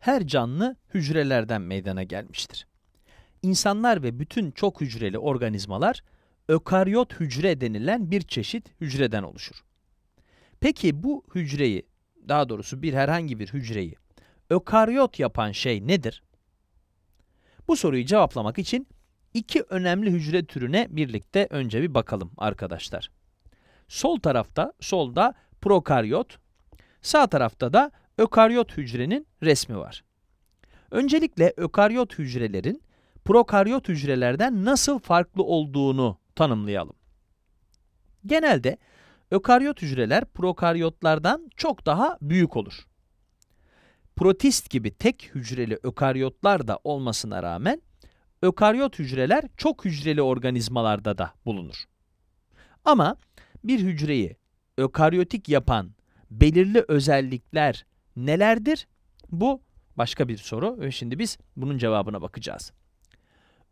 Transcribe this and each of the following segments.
her canlı hücrelerden meydana gelmiştir. İnsanlar ve bütün çok hücreli organizmalar ökaryot hücre denilen bir çeşit hücreden oluşur. Peki bu hücreyi, daha doğrusu bir herhangi bir hücreyi ökaryot yapan şey nedir? Bu soruyu cevaplamak için iki önemli hücre türüne birlikte önce bir bakalım arkadaşlar. Sol tarafta, solda prokaryot, sağ tarafta da ökaryot hücrenin resmi var. Öncelikle ökaryot hücrelerin prokaryot hücrelerden nasıl farklı olduğunu tanımlayalım. Genelde ökaryot hücreler prokaryotlardan çok daha büyük olur. Protist gibi tek hücreli ökaryotlar da olmasına rağmen ökaryot hücreler çok hücreli organizmalarda da bulunur. Ama bir hücreyi ökaryotik yapan belirli özellikler nelerdir? Bu başka bir soru ve şimdi biz bunun cevabına bakacağız.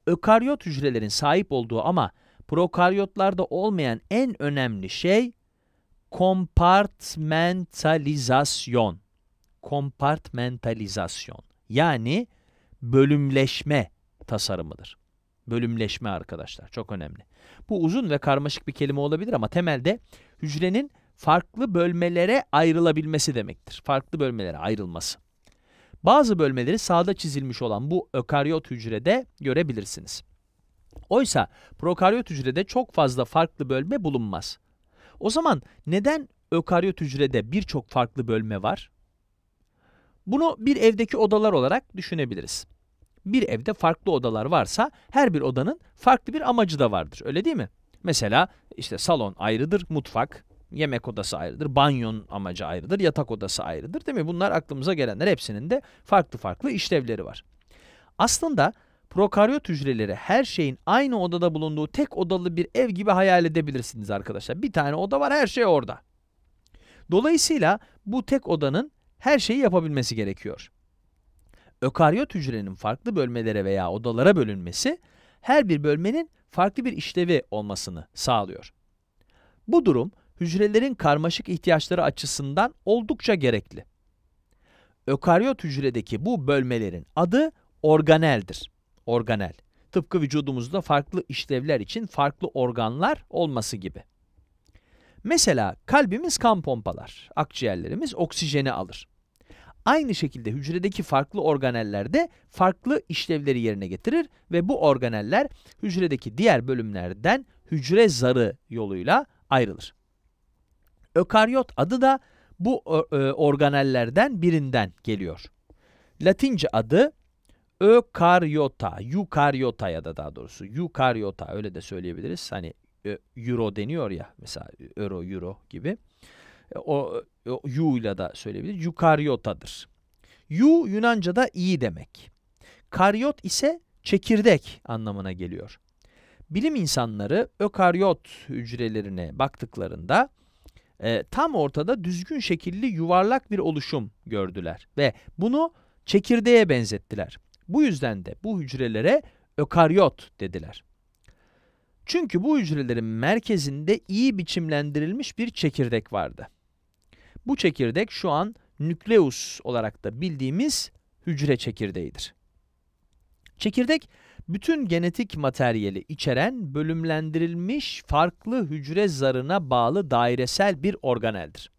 Ökaryot hücrelerin sahip olduğu ama prokaryotlarda olmayan en önemli şey kompartmentalizasyon. Kompartmentalizasyon yani bölümleşme tasarımıdır. Bölümleşme arkadaşlar çok önemli. Bu uzun ve karmaşık bir kelime olabilir ama temelde hücrenin farklı bölmelere ayrılabilmesi demektir. Farklı bölmelere ayrılması. Bazı bölmeleri sağda çizilmiş olan bu ökaryot hücrede görebilirsiniz. Oysa prokaryot hücrede çok fazla farklı bölme bulunmaz. O zaman neden ökaryot hücrede birçok farklı bölme var? Bunu bir evdeki odalar olarak düşünebiliriz. Bir evde farklı odalar varsa her bir odanın farklı bir amacı da vardır öyle değil mi? Mesela işte salon ayrıdır, mutfak, Yemek odası ayrıdır, banyon amacı ayrıdır, yatak odası ayrıdır. Değil mi? Bunlar aklımıza gelenler hepsinin de farklı farklı işlevleri var. Aslında prokaryot hücreleri her şeyin aynı odada bulunduğu tek odalı bir ev gibi hayal edebilirsiniz arkadaşlar. Bir tane oda var her şey orada. Dolayısıyla bu tek odanın her şeyi yapabilmesi gerekiyor. Ökaryot hücrenin farklı bölmelere veya odalara bölünmesi her bir bölmenin farklı bir işlevi olmasını sağlıyor. Bu durum hücrelerin karmaşık ihtiyaçları açısından oldukça gerekli. Ökaryot hücredeki bu bölmelerin adı organeldir. Organel. Tıpkı vücudumuzda farklı işlevler için farklı organlar olması gibi. Mesela kalbimiz kan pompalar, akciğerlerimiz oksijeni alır. Aynı şekilde hücredeki farklı organeller de farklı işlevleri yerine getirir ve bu organeller hücredeki diğer bölümlerden hücre zarı yoluyla ayrılır. Ökaryot adı da bu e, e, organellerden birinden geliyor. Latince adı ökaryota, yukaryota ya da daha doğrusu yukaryota öyle de söyleyebiliriz. Hani e, euro deniyor ya mesela euro euro gibi. O, o yu ile de söyleyebiliriz. Yukaryotadır. Yu Yunanca'da iyi demek. Karyot ise çekirdek anlamına geliyor. Bilim insanları ökaryot hücrelerine baktıklarında e, tam ortada düzgün şekilli yuvarlak bir oluşum gördüler ve bunu çekirdeğe benzettiler. Bu yüzden de bu hücrelere ökaryot dediler. Çünkü bu hücrelerin merkezinde iyi biçimlendirilmiş bir çekirdek vardı. Bu çekirdek şu an nükleus olarak da bildiğimiz hücre çekirdeğidir. Çekirdek bütün genetik materyali içeren bölümlendirilmiş farklı hücre zarına bağlı dairesel bir organeldir.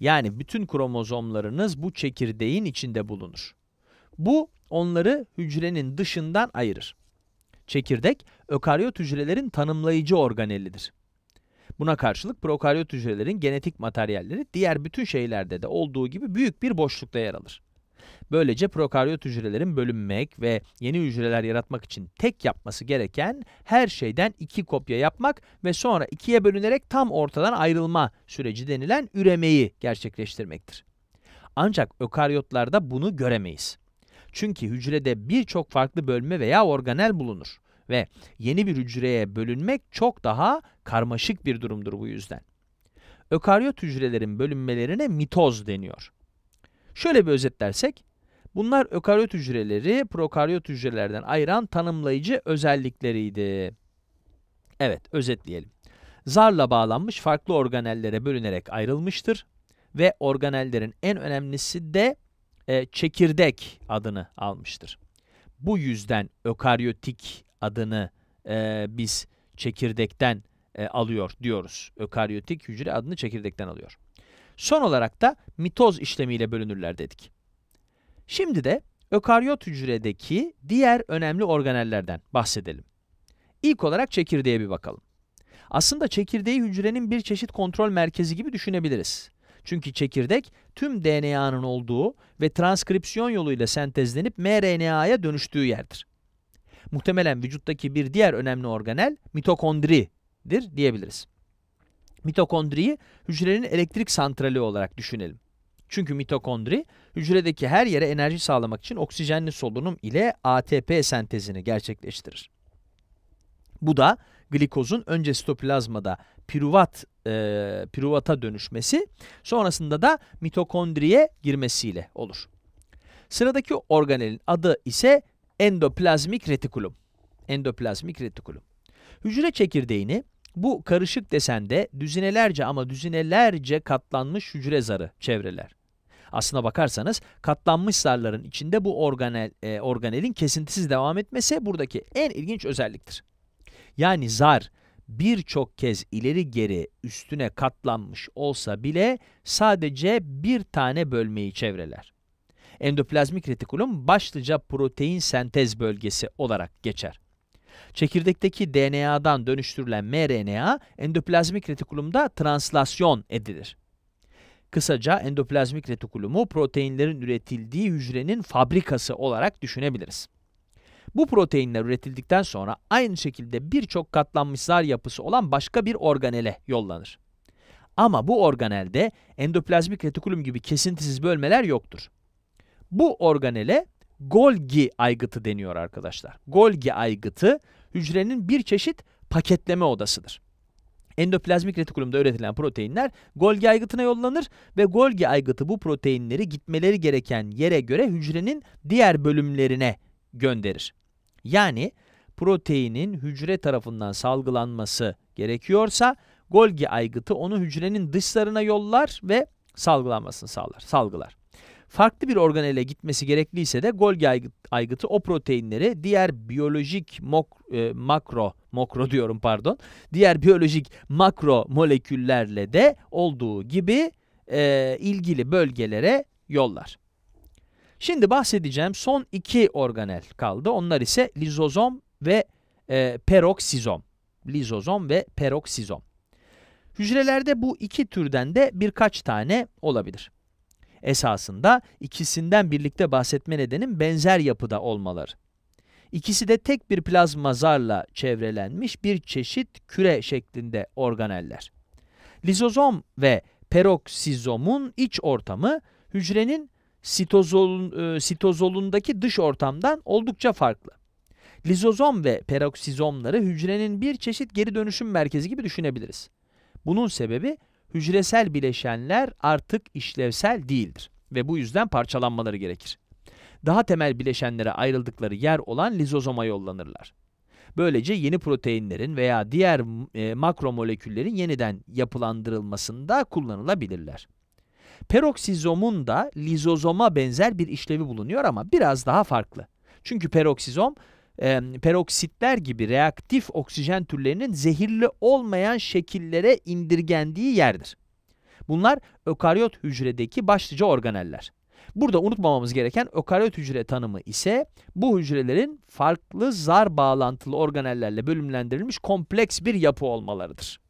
Yani bütün kromozomlarınız bu çekirdeğin içinde bulunur. Bu onları hücrenin dışından ayırır. Çekirdek ökaryot hücrelerin tanımlayıcı organellidir. Buna karşılık prokaryot hücrelerin genetik materyalleri diğer bütün şeylerde de olduğu gibi büyük bir boşlukta yer alır. Böylece prokaryot hücrelerin bölünmek ve yeni hücreler yaratmak için tek yapması gereken her şeyden iki kopya yapmak ve sonra ikiye bölünerek tam ortadan ayrılma süreci denilen üremeyi gerçekleştirmektir. Ancak ökaryotlarda bunu göremeyiz. Çünkü hücrede birçok farklı bölme veya organel bulunur ve yeni bir hücreye bölünmek çok daha karmaşık bir durumdur bu yüzden. Ökaryot hücrelerin bölünmelerine mitoz deniyor. Şöyle bir özetlersek, bunlar ökaryot hücreleri prokaryot hücrelerden ayıran tanımlayıcı özellikleriydi. Evet, özetleyelim. Zarla bağlanmış farklı organellere bölünerek ayrılmıştır ve organellerin en önemlisi de e, çekirdek adını almıştır. Bu yüzden ökaryotik adını e, biz çekirdekten e, alıyor diyoruz. Ökaryotik hücre adını çekirdekten alıyor. Son olarak da mitoz işlemiyle bölünürler dedik. Şimdi de ökaryot hücredeki diğer önemli organellerden bahsedelim. İlk olarak çekirdeğe bir bakalım. Aslında çekirdeği hücrenin bir çeşit kontrol merkezi gibi düşünebiliriz. Çünkü çekirdek tüm DNA'nın olduğu ve transkripsiyon yoluyla sentezlenip mRNA'ya dönüştüğü yerdir. Muhtemelen vücuttaki bir diğer önemli organel mitokondridir diyebiliriz. Mitokondriyi hücrenin elektrik santrali olarak düşünelim. Çünkü mitokondri hücredeki her yere enerji sağlamak için oksijenli solunum ile ATP sentezini gerçekleştirir. Bu da glikozun önce sitoplazmada piruvat e, piruvata dönüşmesi, sonrasında da mitokondriye girmesiyle olur. Sıradaki organelin adı ise endoplazmik retikulum. Endoplazmik retikulum. Hücre çekirdeğini bu karışık desende düzinelerce ama düzinelerce katlanmış hücre zarı çevreler. Aslına bakarsanız katlanmış zarların içinde bu organel, e, organelin kesintisiz devam etmesi buradaki en ilginç özelliktir. Yani zar birçok kez ileri geri üstüne katlanmış olsa bile sadece bir tane bölmeyi çevreler. Endoplazmik retikulum başlıca protein sentez bölgesi olarak geçer. Çekirdekteki DNA'dan dönüştürülen mRNA endoplazmik retikulumda translasyon edilir. Kısaca endoplazmik retikulumu proteinlerin üretildiği hücrenin fabrikası olarak düşünebiliriz. Bu proteinler üretildikten sonra aynı şekilde birçok katlanmış zar yapısı olan başka bir organele yollanır. Ama bu organelde endoplazmik retikulum gibi kesintisiz bölmeler yoktur. Bu organele Golgi aygıtı deniyor arkadaşlar. Golgi aygıtı hücrenin bir çeşit paketleme odasıdır. Endoplazmik retikulumda üretilen proteinler Golgi aygıtına yollanır ve Golgi aygıtı bu proteinleri gitmeleri gereken yere göre hücrenin diğer bölümlerine gönderir. Yani proteinin hücre tarafından salgılanması gerekiyorsa Golgi aygıtı onu hücrenin dışlarına yollar ve salgılanmasını sağlar, salgılar. Farklı bir organele gitmesi gerekliyse de Golgi aygıt, aygıtı o proteinleri diğer biyolojik mok, e, makro mokro diyorum pardon. Diğer biyolojik makro moleküllerle de olduğu gibi e, ilgili bölgelere yollar. Şimdi bahsedeceğim son iki organel kaldı. Onlar ise lizozom ve e, peroksizom. Lizozom ve peroksizom. Hücrelerde bu iki türden de birkaç tane olabilir. Esasında ikisinden birlikte bahsetme nedenin benzer yapıda olmaları. İkisi de tek bir plazma zarla çevrelenmiş bir çeşit küre şeklinde organeller. Lizozom ve peroksizomun iç ortamı hücrenin sitozolun, e, sitozolundaki dış ortamdan oldukça farklı. Lizozom ve peroksizomları hücrenin bir çeşit geri dönüşüm merkezi gibi düşünebiliriz. Bunun sebebi hücresel bileşenler artık işlevsel değildir ve bu yüzden parçalanmaları gerekir. Daha temel bileşenlere ayrıldıkları yer olan lizozoma yollanırlar. Böylece yeni proteinlerin veya diğer e, makromoleküllerin yeniden yapılandırılmasında kullanılabilirler. Peroksizomun da lizozoma benzer bir işlevi bulunuyor ama biraz daha farklı. Çünkü peroksizom e, peroksitler gibi reaktif oksijen türlerinin zehirli olmayan şekillere indirgendiği yerdir. Bunlar ökaryot hücredeki başlıca organeller. Burada unutmamamız gereken ökaryot hücre tanımı ise bu hücrelerin farklı zar bağlantılı organellerle bölümlendirilmiş kompleks bir yapı olmalarıdır.